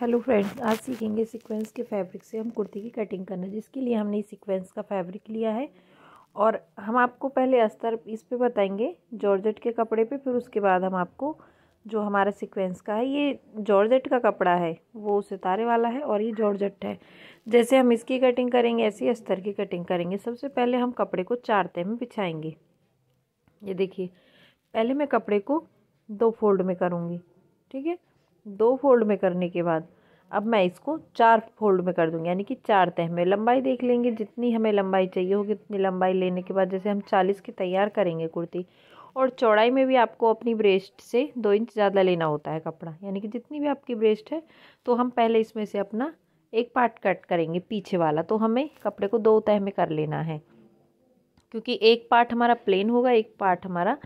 Hello friends आज सीखेंगे sequence के फैब्रिक से हम कुर्ती की कटिंग करना जिसके लिए हमने सीक्वेंस का फैब्रिक लिया है और हम आपको पहले अस्तर इस पे बताएंगे जॉर्जेट के कपड़े पे फिर उसके बाद हम आपको जो हमारा सीक्वेंस का है ये जॉर्जेट का कपड़ा है वो सितारे वाला है और ये जॉर्जेट है जैसे हम इसकी कटिंग करेंगे ऐसे ही अस्तर की कटिंग करेंगे सबसे पहले हम कपड़े को चार तय में बिछाएँगे ये देखिए पहले मैं कपड़े को दो फोल्ड में करूँगी ठीक है दो फोल्ड में करने के बाद अब मैं इसको चार फोल्ड में कर दूंगी यानी कि चार तह में लंबाई देख लेंगे जितनी हमें लंबाई चाहिए होगी उतनी लंबाई लेने के बाद जैसे हम चालीस की तैयार करेंगे कुर्ती और चौड़ाई में भी आपको अपनी ब्रेस्ट से दो इंच ज़्यादा लेना होता है कपड़ा यानी कि जितनी भी आपकी ब्रेस्ट है तो हम पहले इसमें से अपना एक पार्ट कट करेंगे पीछे वाला तो हमें कपड़े को दो तह में कर लेना है क्योंकि एक पार्ट हमारा प्लेन होगा एक पार्ट हमारा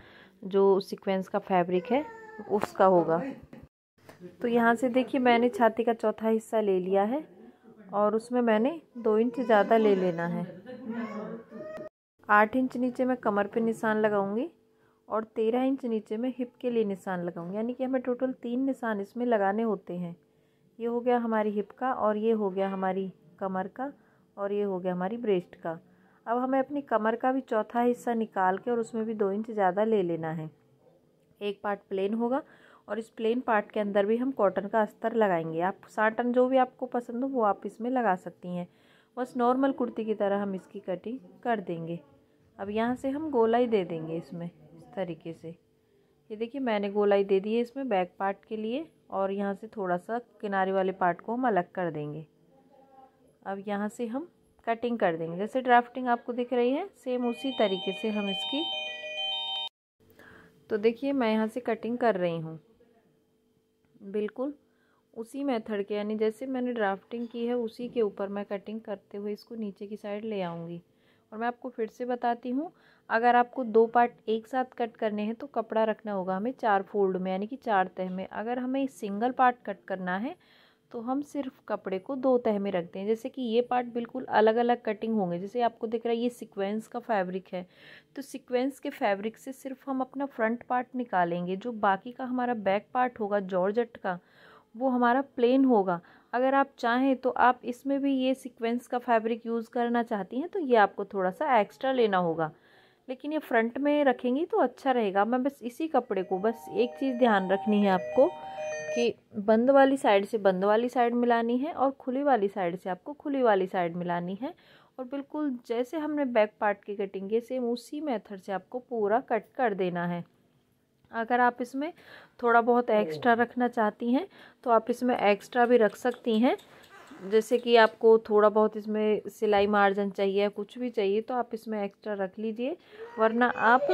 जो सिक्वेंस का फैब्रिक है उसका होगा तो यहाँ से देखिए मैंने छाती का चौथा हिस्सा ले लिया है और उसमें मैंने दो इंच ज़्यादा ले लेना है आठ इंच नीचे मैं कमर पे निशान लगाऊंगी और तेरह इंच नीचे मैं हिप के लिए निशान लगाऊंगी यानी कि हमें टोटल तीन निशान इसमें लगाने होते हैं ये हो गया हमारी हिप का और ये हो गया हमारी कमर का और ये हो गया हमारी ब्रेस्ट का अब हमें अपनी कमर का भी चौथा हिस्सा निकाल के और उसमें भी दो इंच ज़्यादा ले लेना है एक पार्ट प्लेन होगा और इस प्लेन पार्ट के अंदर भी हम कॉटन का अस्तर लगाएंगे आप साटन जो भी आपको पसंद हो वो आप इसमें लगा सकती हैं बस नॉर्मल कुर्ती की तरह हम इसकी कटिंग कर देंगे अब यहाँ से हम गोलाई दे देंगे इसमें इस तरीके से ये देखिए मैंने गोलाई दे दी है इसमें बैक पार्ट के लिए और यहाँ से थोड़ा सा किनारे वाले पार्ट को हम अलग कर देंगे अब यहाँ से हम कटिंग कर देंगे जैसे ड्राफ्टिंग आपको दिख रही है सेम उसी तरीके से हम इसकी तो देखिए मैं यहाँ से कटिंग कर रही हूँ बिल्कुल उसी मेथड के यानी जैसे मैंने ड्राफ्टिंग की है उसी के ऊपर मैं कटिंग करते हुए इसको नीचे की साइड ले आऊँगी और मैं आपको फिर से बताती हूँ अगर आपको दो पार्ट एक साथ कट करने हैं तो कपड़ा रखना होगा हमें चार फोल्ड में यानी कि चार तह में अगर हमें सिंगल पार्ट कट करना है तो हम सिर्फ कपड़े को दो तह में रखते हैं जैसे कि ये पार्ट बिल्कुल अलग अलग कटिंग होंगे जैसे आपको दिख रहा है ये सीक्वेंस का फैब्रिक है तो सीक्वेंस के फैब्रिक से सिर्फ हम अपना फ्रंट पार्ट निकालेंगे जो बाकी का हमारा बैक पार्ट होगा जॉर्जट का वो हमारा प्लेन होगा अगर आप चाहें तो आप इसमें भी ये सिक्वेंस का फैब्रिक यूज़ करना चाहती हैं तो ये आपको थोड़ा सा एक्स्ट्रा लेना होगा लेकिन ये फ्रंट में रखेंगी तो अच्छा रहेगा मैं बस इसी कपड़े को बस एक चीज़ ध्यान रखनी है आपको कि बंद वाली साइड से बंद वाली साइड मिलानी है और खुली वाली साइड से आपको खुली वाली साइड मिलानी है और बिल्कुल जैसे हमने बैक पार्ट की कटिंग की सेम उसी मेथड से आपको पूरा कट कर देना है अगर आप इसमें थोड़ा बहुत एक्स्ट्रा oh. रखना चाहती हैं तो आप इसमें एक्स्ट्रा भी रख सकती हैं जैसे कि आपको थोड़ा बहुत इसमें सिलाई मार्जिन चाहिए कुछ भी चाहिए तो आप इसमें एक्स्ट्रा रख लीजिए वरना आप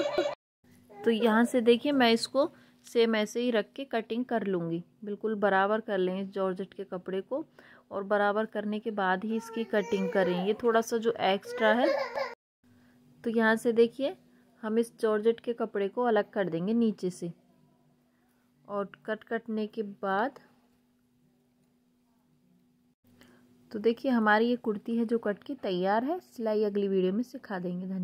तो यहाँ से देखिए मैं इसको सेम ऐसे ही रख के कटिंग कर लूँगी बिल्कुल बराबर कर लें जॉर्जेट के कपड़े को और बराबर करने के बाद ही इसकी कटिंग करें ये थोड़ा सा जो एक्स्ट्रा है तो यहाँ से देखिए हम इस जॉर्जेट के कपड़े को अलग कर देंगे नीचे से और कट कटने के बाद तो देखिए हमारी ये कुर्ती है जो कट के तैयार है सिलाई अगली वीडियो में सिखा देंगे धन्यवाद